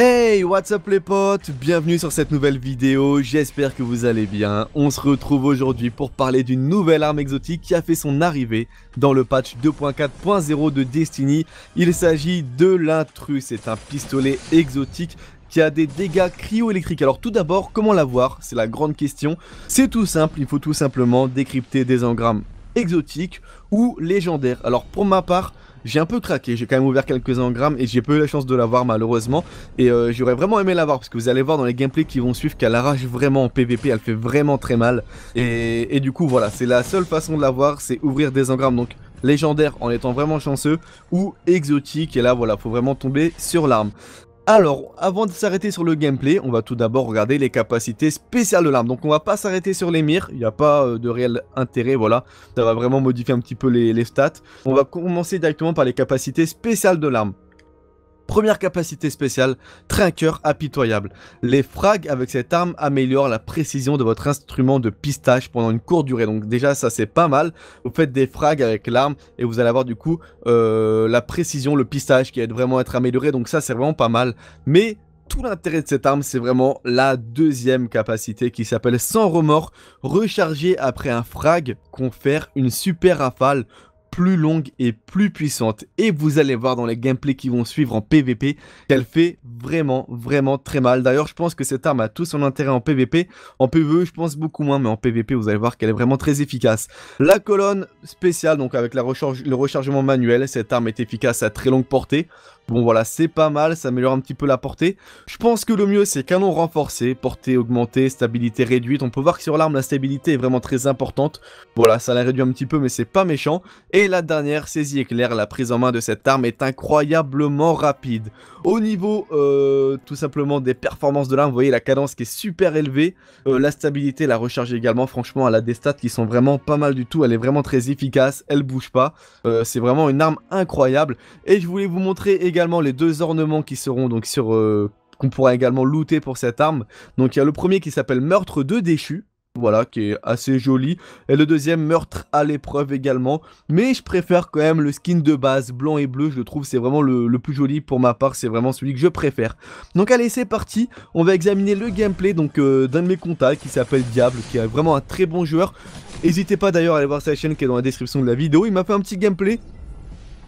Hey, what's up les potes Bienvenue sur cette nouvelle vidéo, j'espère que vous allez bien. On se retrouve aujourd'hui pour parler d'une nouvelle arme exotique qui a fait son arrivée dans le patch 2.4.0 de Destiny. Il s'agit de l'intrus, c'est un pistolet exotique qui a des dégâts cryoélectriques. Alors tout d'abord, comment l'avoir C'est la grande question. C'est tout simple, il faut tout simplement décrypter des engrammes Exotique ou légendaire. Alors pour ma part, j'ai un peu craqué, j'ai quand même ouvert quelques engrammes et j'ai peu eu la chance de l'avoir malheureusement et euh, j'aurais vraiment aimé l'avoir parce que vous allez voir dans les gameplays qui vont suivre qu'elle arrache vraiment en PVP, elle fait vraiment très mal et, et du coup voilà, c'est la seule façon de l'avoir, c'est ouvrir des engrammes donc légendaire en étant vraiment chanceux ou exotique et là voilà faut vraiment tomber sur l'arme alors, avant de s'arrêter sur le gameplay, on va tout d'abord regarder les capacités spéciales de l'arme. Donc on va pas s'arrêter sur les mires, il n'y a pas euh, de réel intérêt, voilà. Ça va vraiment modifier un petit peu les, les stats. On va commencer directement par les capacités spéciales de l'arme. Première capacité spéciale, trinqueur apitoyable. Les frags avec cette arme améliorent la précision de votre instrument de pistache pendant une courte durée. Donc déjà ça c'est pas mal. Vous faites des frags avec l'arme et vous allez avoir du coup euh, la précision, le pistache qui va vraiment être amélioré. Donc ça c'est vraiment pas mal. Mais tout l'intérêt de cette arme, c'est vraiment la deuxième capacité qui s'appelle sans remords, recharger après un frag, confère une super rafale plus longue et plus puissante. Et vous allez voir dans les gameplays qui vont suivre en PvP qu'elle fait vraiment, vraiment très mal. D'ailleurs, je pense que cette arme a tout son intérêt en PvP. En PvE, je pense beaucoup moins, mais en PvP, vous allez voir qu'elle est vraiment très efficace. La colonne spéciale, donc avec le rechargement manuel, cette arme est efficace à très longue portée. Bon voilà, c'est pas mal, ça améliore un petit peu la portée. Je pense que le mieux c'est canon renforcé, portée augmentée, stabilité réduite. On peut voir que sur l'arme la stabilité est vraiment très importante. Voilà, ça la réduit un petit peu mais c'est pas méchant. Et la dernière, saisie éclair, la prise en main de cette arme est incroyablement rapide. Au niveau euh, tout simplement des performances de l'arme, vous voyez la cadence qui est super élevée. Euh, la stabilité, la recharge également, franchement elle a des stats qui sont vraiment pas mal du tout. Elle est vraiment très efficace, elle bouge pas. Euh, c'est vraiment une arme incroyable. Et je voulais vous montrer également les deux ornements qui seront donc sur euh, qu'on pourra également looter pour cette arme. Donc il y a le premier qui s'appelle Meurtre de déchu. Voilà, qui est assez joli. Et le deuxième, meurtre à l'épreuve également. Mais je préfère quand même le skin de base, blanc et bleu. Je le trouve, c'est vraiment le, plus joli pour ma part. C'est vraiment celui que je préfère. Donc allez, c'est parti. On va examiner le gameplay donc euh, d'un de mes contacts qui s'appelle Diable, qui est vraiment un très bon joueur. N'hésitez pas d'ailleurs à aller voir sa chaîne qui est dans la description de la vidéo. Il m'a fait un petit gameplay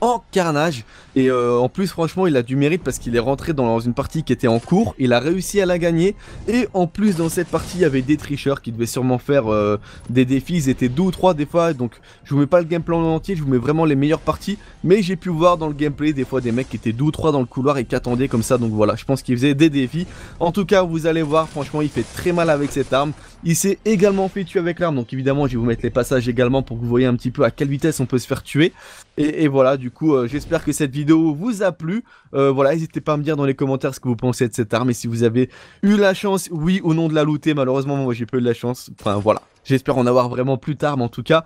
en carnage. Et euh, en plus, franchement, il a du mérite parce qu'il est rentré dans une partie qui était en cours. Il a réussi à la gagner. Et en plus, dans cette partie, il y avait des tricheurs qui devaient sûrement faire euh, des défis. Ils étaient deux ou trois des fois. Donc, je vous mets pas le gameplay en entier. Je vous mets vraiment les meilleures parties. Mais j'ai pu voir dans le gameplay des fois des mecs qui étaient deux ou trois dans le couloir et qui attendaient comme ça. Donc voilà, je pense qu'il faisait des défis. En tout cas, vous allez voir, franchement, il fait très mal avec cette arme. Il s'est également fait tuer avec l'arme. Donc évidemment, je vais vous mettre les passages également pour que vous voyez un petit peu à quelle vitesse on peut se faire tuer. Et, voilà, du coup, euh, j'espère que cette vidéo vous a plu. Euh, voilà, n'hésitez pas à me dire dans les commentaires ce que vous pensez de cette arme et si vous avez eu la chance, oui ou non, de la looter. Malheureusement, moi j'ai peu eu de la chance. Enfin voilà, j'espère en avoir vraiment plus tard, mais en tout cas,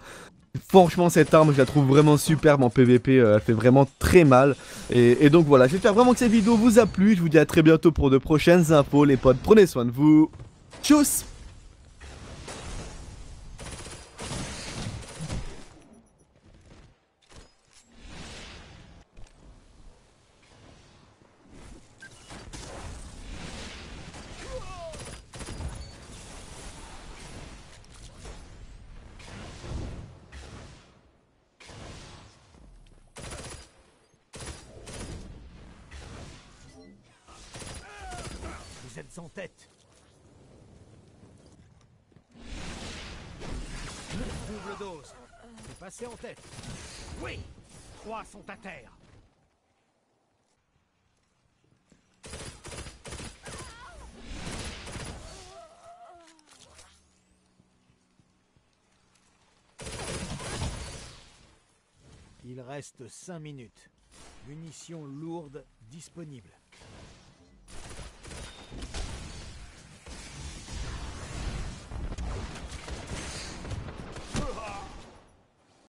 Franchement, cette arme, je la trouve vraiment superbe en PvP, euh, elle fait vraiment très mal. Et, et donc voilà, j'espère vraiment que cette vidéo vous a plu. Je vous dis à très bientôt pour de prochaines infos. Les potes, prenez soin de vous. Tchuss En tête. Double dose. C'est passé en tête. Oui Trois sont à terre. Il reste cinq minutes. Munitions lourdes disponibles.